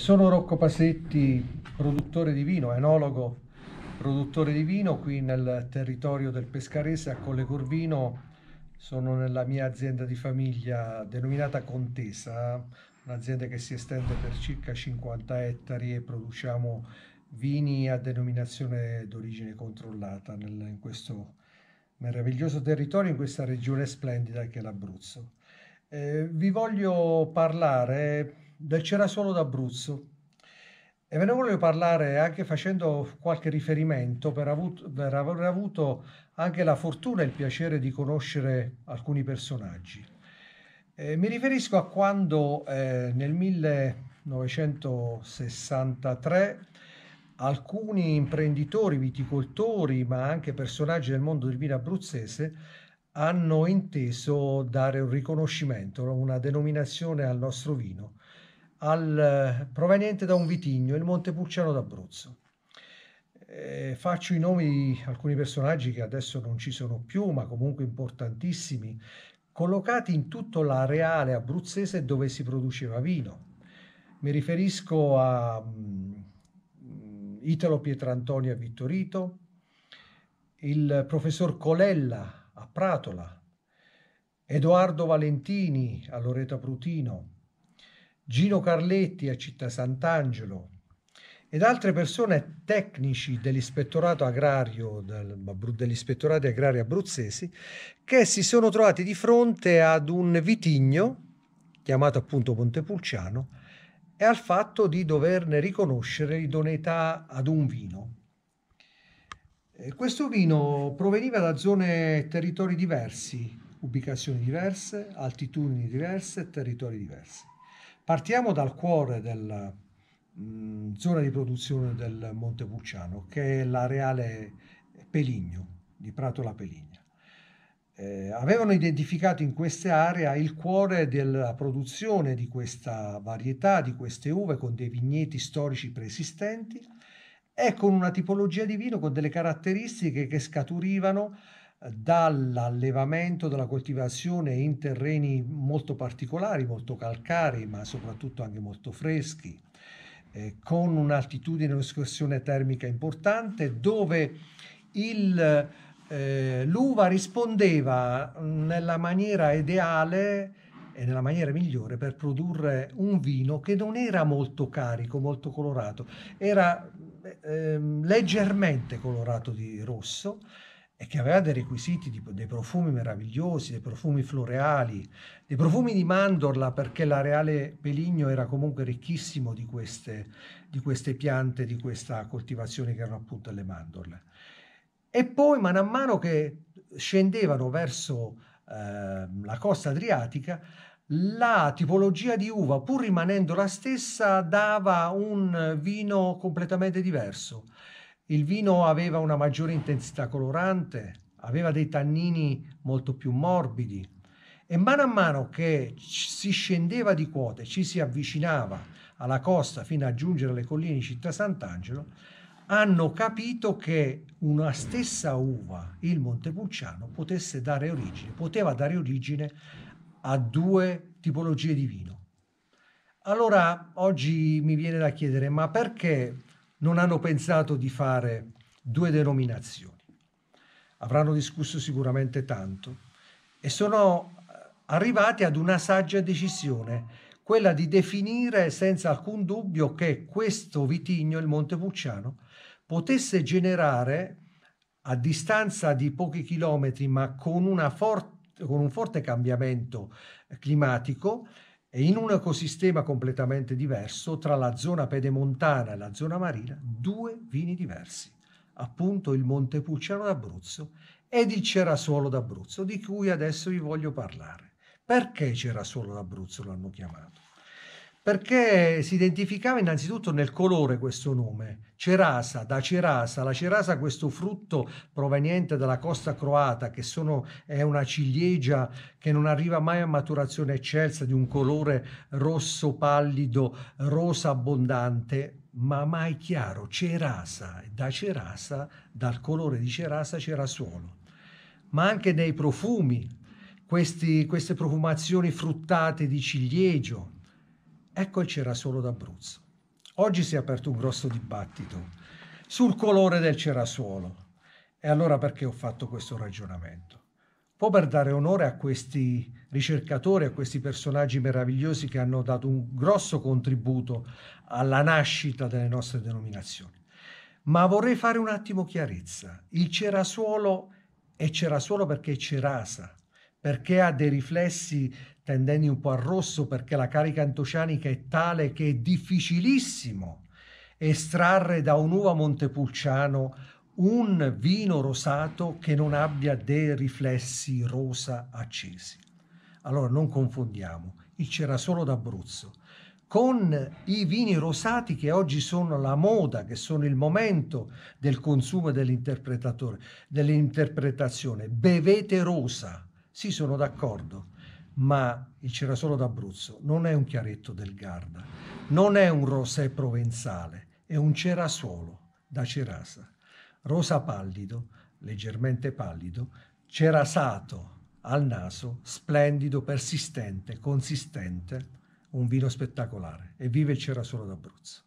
Sono Rocco Pasetti, produttore di vino, enologo, produttore di vino qui nel territorio del Pescarese a Colle Corvino. Sono nella mia azienda di famiglia denominata Contesa, un'azienda che si estende per circa 50 ettari e produciamo vini a denominazione d'origine controllata nel, in questo meraviglioso territorio, in questa regione splendida che è l'Abruzzo. Eh, vi voglio parlare del Cerasuolo d'Abruzzo. E ve ne voglio parlare anche facendo qualche riferimento per, avuto, per aver avuto anche la fortuna e il piacere di conoscere alcuni personaggi. Eh, mi riferisco a quando eh, nel 1963 alcuni imprenditori, viticoltori, ma anche personaggi del mondo del vino abruzzese hanno inteso dare un riconoscimento, una denominazione al nostro vino al, eh, proveniente da un vitigno, il Montepulciano d'Abruzzo. Eh, faccio i nomi di alcuni personaggi che adesso non ci sono più, ma comunque importantissimi, collocati in tutto l'areale abruzzese dove si produceva vino. Mi riferisco a um, Italo Pietrantonio a Vittorito, il professor Colella a Pratola, Edoardo Valentini a Loreto Prutino, Gino Carletti a Città Sant'Angelo ed altre persone tecnici dell'ispettorato agrario, dell'ispettorato agrario abruzzesi, che si sono trovati di fronte ad un vitigno, chiamato appunto Montepulciano, e al fatto di doverne riconoscere l'idoneità ad un vino. Questo vino proveniva da zone e territori diversi, ubicazioni diverse, altitudini diverse, territori diversi. Partiamo dal cuore della mh, mm, zona di produzione del Monte Pulciano, che è l'areale Peligno, di Prato La Peligna. Eh, avevano identificato in questa area il cuore della produzione di questa varietà, di queste uve, con dei vigneti storici preesistenti e con una tipologia di vino con delle caratteristiche che scaturivano dall'allevamento, dalla coltivazione in terreni molto particolari, molto calcari, ma soprattutto anche molto freschi, eh, con un'altitudine e un'escursione termica importante, dove il, eh, l'uva rispondeva nella maniera ideale e nella maniera migliore per produrre un vino che non era molto carico, molto colorato, era eh, leggermente colorato di rosso, e che aveva dei requisiti tipo dei profumi meravigliosi, dei profumi floreali, dei profumi di mandorla perché l'areale Peligno era comunque ricchissimo di queste, di queste piante, di questa coltivazione che erano appunto le mandorle. E poi man mano che scendevano verso eh, la costa adriatica, la tipologia di uva, pur rimanendo la stessa, dava un vino completamente diverso il vino aveva una maggiore intensità colorante, aveva dei tannini molto più morbidi e mano a mano che si scendeva di quote, ci si avvicinava alla costa fino a giungere alle colline di Città Sant'Angelo, hanno capito che una stessa uva, il Montepulciano, potesse dare origine, poteva dare origine a due tipologie di vino. Allora oggi mi viene da chiedere, ma perché non hanno pensato di fare due denominazioni. Avranno discusso sicuramente tanto e sono eh, arrivati ad una saggia decisione, quella di definire senza alcun dubbio che questo vitigno, il Monte Pucciano, potesse generare a distanza di pochi chilometri ma con, for- con un forte cambiamento climatico e in un ecosistema completamente diverso tra la zona pedemontana e la zona marina due vini diversi, appunto il Monte Montepucciano d'Abruzzo ed il Cerasuolo d'Abruzzo, di cui adesso vi voglio parlare. Perché Cerasuolo d'Abruzzo l'hanno chiamato? perché si identificava innanzitutto nel colore questo nome, cerasa, da cerasa. La cerasa, questo frutto proveniente dalla costa croata, che sono, è una ciliegia che non arriva mai a maturazione eccelsa, di un colore rosso pallido, rosa abbondante, ma mai chiaro, cerasa. Da cerasa, dal colore di cerasa, cerasuolo. Ma anche nei profumi, questi, queste profumazioni fruttate di ciliegio, Ecco il cerasolo d'Abruzzo. Oggi si è aperto un grosso dibattito sul colore del Cerasuolo. E allora perché ho fatto questo ragionamento? Un po' per dare onore a questi ricercatori, a questi personaggi meravigliosi che hanno dato un grosso contributo alla nascita delle nostre denominazioni. Ma vorrei fare un attimo chiarezza. Il cerasuolo è cerasuolo perché è cerasa, perché ha dei riflessi tendenti un po' al rosso, perché la carica antocianica è tale che è difficilissimo estrarre da un'uva montepulciano un vino rosato che non abbia dei riflessi rosa accesi. Allora non confondiamo il cerasolo d'Abruzzo con i vini rosati che oggi sono la moda, che sono il momento del consumo dell'interpretatore, dell'interpretazione. Bevete rosa, sì, sono d'accordo, ma il Cerasolo d'Abruzzo non è un chiaretto del Garda, non è un rosé provenzale, è un cerasuolo da cerasa. Rosa pallido, leggermente pallido, cerasato al naso, splendido, persistente, consistente, un vino spettacolare. E vive il Cerasolo d'Abruzzo.